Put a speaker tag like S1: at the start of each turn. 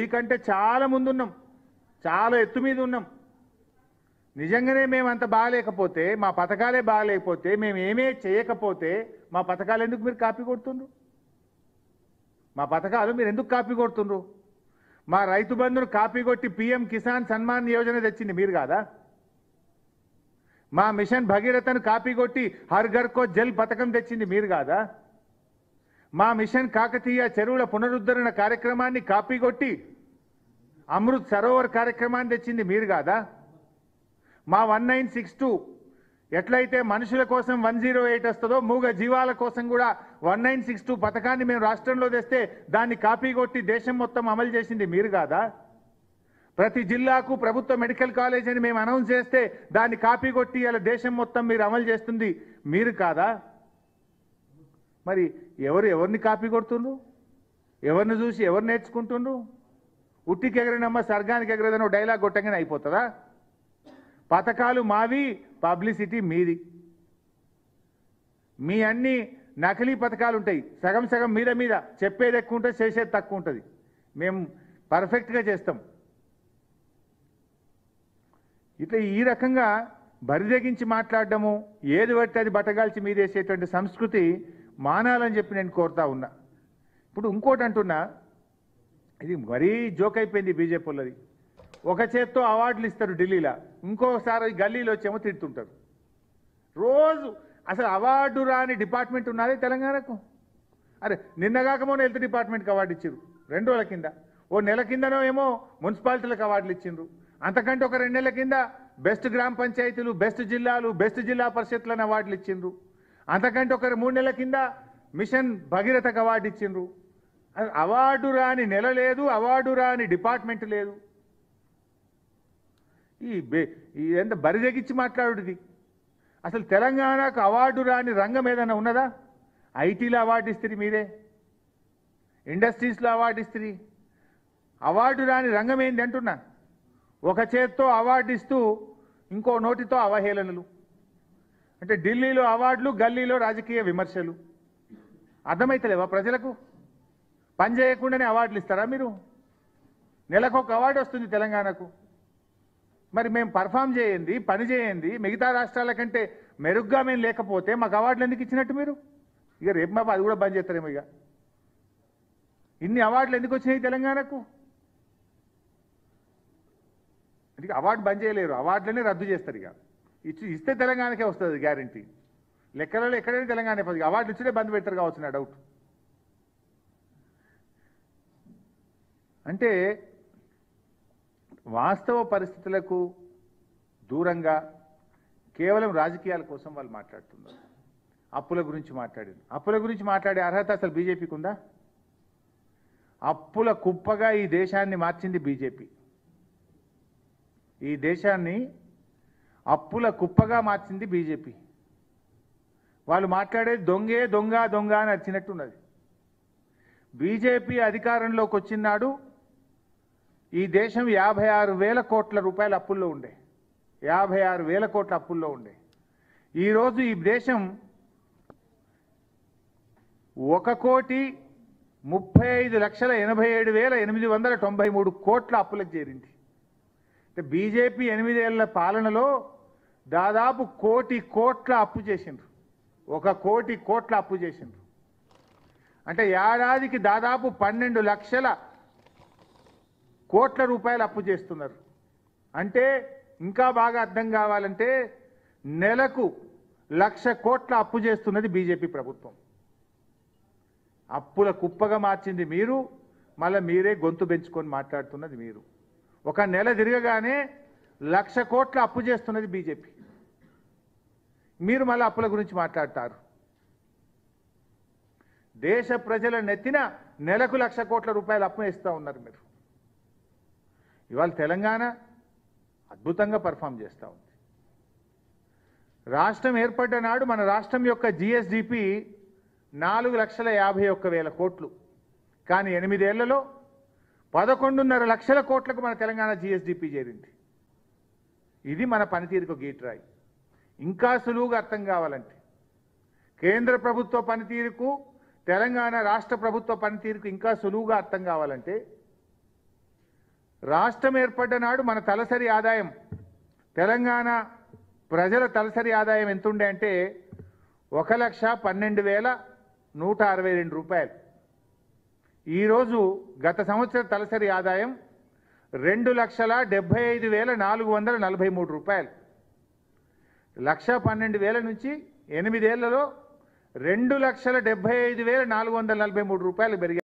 S1: మీకంటే చాలా ముందున్నాం చాలా ఎత్తు మీద ఉన్నాం నిజంగానే మేము అంత బాగాలేకపోతే మా పథకాలే బాగాలేకపోతే మేము ఏమే చేయకపోతే మా పథకాలు ఎందుకు మీరు కాపీ కొడుతుండ్రు మా పథకాలు మీరు ఎందుకు కాపీ కొడుతుండ్రు మా రైతు బంధును కాపీ కొట్టి పిఎం కిసాన్ సన్మాన్ యోజన తెచ్చింది మీరు కాదా మా మిషన్ భగీరథను కాపీ కొట్టి హర్ ఘర్ కో జల్ పథకం తెచ్చింది మీరు కాదా మా మిషన్ కాకతీయ చెరువుల పునరుద్ధరణ కార్యక్రమాన్ని కాపీ కొట్టి అమృత్ సరోవర్ కార్యక్రమాన్ని తెచ్చింది మీరు కాదా మా వన్ నైన్ సిక్స్ టూ ఎట్లయితే మనుషుల కోసం వన్ జీరో ఎయిట్ వస్తుందో మూగ జీవాల కోసం కూడా వన్ నైన్ సిక్స్ టూ పథకాన్ని మేము రాష్ట్రంలో తెస్తే దాన్ని కాపీ కొట్టి దేశం మొత్తం అమలు చేసింది మీరు కాదా ప్రతి జిల్లాకు ప్రభుత్వ మెడికల్ కాలేజ్ అని మేము అనౌన్స్ చేస్తే దాన్ని కాపీ కొట్టి ఇలా దేశం మొత్తం మీరు అమలు చేస్తుంది మీరు కాదా మరి ఎవరు ఎవరిని కాపీ కొడుతుండ్రు ఎవరిని చూసి ఎవరు నేర్చుకుంటుండ్రు ఉట్టికి ఎగరనమ్మ సర్గానికి ఎగరదనో డైలాగ్ కొట్టంగానే అయిపోతుందా పథకాలు మావి పబ్లిసిటీ మీది మీ అన్ని నకిలీ పథకాలు ఉంటాయి సగం సగం మీద మీద చెప్పేది ఎక్కువ ఉంటుంది చేసేది తక్కువ ఉంటుంది మేము పర్ఫెక్ట్గా చేస్తాం ఇట్లా ఈ రకంగా బరిదగించి మాట్లాడడము ఏది పడితే అది బట్టగాల్చి మీదేసేటువంటి సంస్కృతి మానాలని చెప్పి నేను కోరుతా ఉన్నా ఇప్పుడు ఇంకోటి అంటున్నా ఇది మరీ జోక్ అయిపోయింది బీజేపీ ఒక చేత్తో అవార్డులు ఇస్తారు ఢిల్లీలో ఇంకోసారి గల్లీలో వచ్చేమో తిడుతుంటారు రోజు అసలు అవార్డు రాని డిపార్ట్మెంట్ ఉన్నది తెలంగాణకు అరే నిన్నగాకమో హెల్త్ డిపార్ట్మెంట్కి అవార్డు ఇచ్చారు రెండు రోజుల కింద ఓ నెల కిందనో ఏమో మున్సిపాలిటీలకు అవార్డులు ఇచ్చిండ్రు అంతకంటే ఒక రెండు నెలల కింద బెస్ట్ గ్రామ పంచాయతీలు బెస్ట్ జిల్లాలు బెస్ట్ జిల్లా పరిషత్లను అవార్డులు ఇచ్చిండ్రు అంతకంటే ఒకరు మూడు నెలల కింద మిషన్ భగీరథకు అవార్డు ఇచ్చిండ్రు అవార్డు రాని నెల లేదు అవార్డు రాని డిపార్ట్మెంట్ లేదు ఈ ఇదంత బరిదెగించి మాట్లాడుది అసలు తెలంగాణకు అవార్డు రాని రంగం ఏదైనా ఉన్నదా ఐటీలో అవార్డు ఇస్తుంది మీరే ఇండస్ట్రీస్లో అవార్డు ఇస్తుంది అవార్డు రాని రంగం ఏంటి అంటున్నా ఒక చేత్తో అవార్డు ఇస్తూ ఇంకో నోటితో అవహేళనలు అంటే ఢిల్లీలో అవార్డులు గల్లీలో రాజకీయ విమర్శలు అర్థమైతలేవా ప్రజలకు పని చేయకుండానే అవార్డులు ఇస్తారా మీరు నెలకు ఒక అవార్డు వస్తుంది తెలంగాణకు మరి మేము పర్ఫామ్ చేయండి పని చేయండి మిగతా రాష్ట్రాల కంటే మెరుగ్గా మేము లేకపోతే మాకు అవార్డులు ఎందుకు ఇచ్చినట్టు మీరు ఇక రేపు మాపు అది కూడా బంద్ చేస్తారేమో ఇక ఇన్ని అవార్డులు ఎందుకు వచ్చినాయి తెలంగాణకు అందుకే అవార్డు బంద్ చేయలేరు అవార్డులనే రద్దు చేస్తారు ఇక ఇచ్చి ఇస్తే తెలంగాణకే వస్తుంది గ్యారంటీ లెక్కలలో ఎక్కడైనా తెలంగాణ పది అవార్డు ఇచ్చినే బంద్ పెట్టరు కావచ్చు నా డౌట్ అంటే వాస్తవ పరిస్థితులకు దూరంగా కేవలం రాజకీయాల కోసం వాళ్ళు మాట్లాడుతున్నారు అప్పుల గురించి మాట్లాడింది అప్పుల గురించి మాట్లాడే అర్హత అసలు బీజేపీకి ఉందా అప్పుల కుప్పగా ఈ దేశాన్ని మార్చింది బీజేపీ ఈ దేశాన్ని అప్పుల కుప్పగా మార్చింది బీజేపీ వాళ్ళు మాట్లాడేది దొంగే దొంగ దొంగ అని వచ్చినట్టున్నది బీజేపీ అధికారంలోకి వచ్చినాడు ఈ దేశం యాభై ఆరు వేల కోట్ల రూపాయల అప్పుల్లో ఉండే యాభై ఆరు వేల కోట్ల అప్పుల్లో ఉండే ఈరోజు ఈ దేశం ఒక కోటి ముప్పై ఐదు లక్షల ఎనభై ఏడు వేల ఎనిమిది వందల తొంభై మూడు కోట్ల అప్పులకు చేరింది బీజేపీ ఎనిమిదేళ్ల పాలనలో దాదాపు కోటి కోట్ల అప్పు చేసిండ్రు ఒక కోటి కోట్ల అప్పు చేసిండ్రు అంటే ఏడాదికి దాదాపు పన్నెండు లక్షల కోట్ల రూపాయలు అప్పు చేస్తున్నారు అంటే ఇంకా బాగా అర్థం కావాలంటే నెలకు లక్ష కోట్ల అప్పు చేస్తున్నది బీజేపీ ప్రభుత్వం అప్పుల కుప్పగా మార్చింది మీరు మళ్ళీ మీరే గొంతు పెంచుకొని మాట్లాడుతున్నది మీరు ఒక నెల తిరగగానే లక్ష కోట్ల అప్పు చేస్తున్నది బీజేపీ మీరు మళ్ళీ అప్పుల గురించి మాట్లాడతారు దేశ ప్రజల నెత్తిన నెలకు లక్ష కోట్ల రూపాయలు అప్పు వేస్తూ ఉన్నారు మీరు ఇవాళ తెలంగాణ అద్భుతంగా పర్ఫామ్ చేస్తూ ఉంది రాష్ట్రం ఏర్పడ్డ నాడు మన రాష్ట్రం యొక్క జిఎస్డిపి నాలుగు లక్షల యాభై ఒక్క వేల కోట్లు కానీ ఎనిమిదేళ్లలో పదకొండున్నర లక్షల కోట్లకు మన తెలంగాణ జిఎస్డిపి చేరింది ఇది మన పనితీరుకు గీట్రాయి ఇంకా సులువుగా అర్థం కావాలంటే కేంద్ర ప్రభుత్వ పనితీరుకు తెలంగాణ రాష్ట్ర ప్రభుత్వ పనితీరుకు ఇంకా సులువుగా అర్థం కావాలంటే రాష్ట్రం ఏర్పడ్డ నాడు మన తలసరి ఆదాయం తెలంగాణ ప్రజల తలసరి ఆదాయం ఎంతుండే అంటే ఒక లక్ష పన్నెండు వేల నూట అరవై రెండు రూపాయలు ఈరోజు గత సంవత్సర తలసరి ఆదాయం రెండు లక్షల డెబ్బై ఐదు వేల నాలుగు వందల నలభై మూడు రూపాయలు లక్ష పన్నెండు వేల నుంచి ఎనిమిదేళ్లలో రెండు లక్షల డెబ్బై ఐదు వేల నాలుగు వందల నలభై మూడు రూపాయలు పెరిగాయి